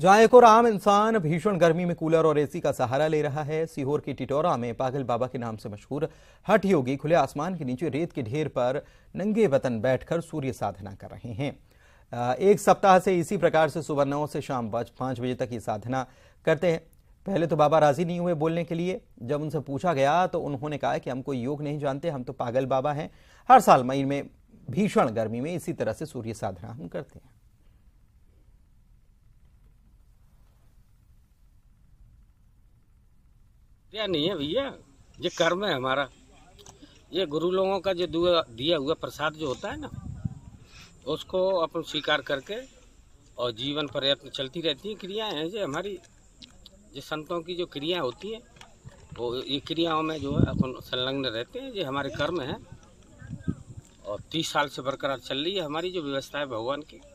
जहां एक और आम इंसान भीषण गर्मी में कूलर और एसी का सहारा ले रहा है सीहोर की टिटोरा में पागल बाबा के नाम से मशहूर हठ योगी खुले आसमान के नीचे रेत के ढेर पर नंगे वतन बैठकर सूर्य साधना कर रहे हैं एक सप्ताह से इसी प्रकार से सुबह नौ से शाम पाँच बजे तक ये साधना करते हैं पहले तो बाबा राजी नहीं हुए बोलने के लिए जब उनसे पूछा गया तो उन्होंने कहा कि हम कोई योग नहीं जानते हम तो पागल बाबा हैं हर साल मई में भीषण गर्मी में इसी तरह से सूर्य साधना हम करते हैं क्या नहीं है भैया ये कर्म है हमारा ये गुरु लोगों का जो दिया हुआ प्रसाद जो होता है ना उसको अपन स्वीकार करके और जीवन प्रयत्न चलती रहती है क्रियाएं हैं जो हमारी जो संतों की जो क्रिया होती है वो ये क्रियाओं में जो है अपन संलग्न रहते हैं ये हमारे कर्म हैं और तीस साल से बरकरार चल रही है हमारी जो व्यवस्था है भगवान की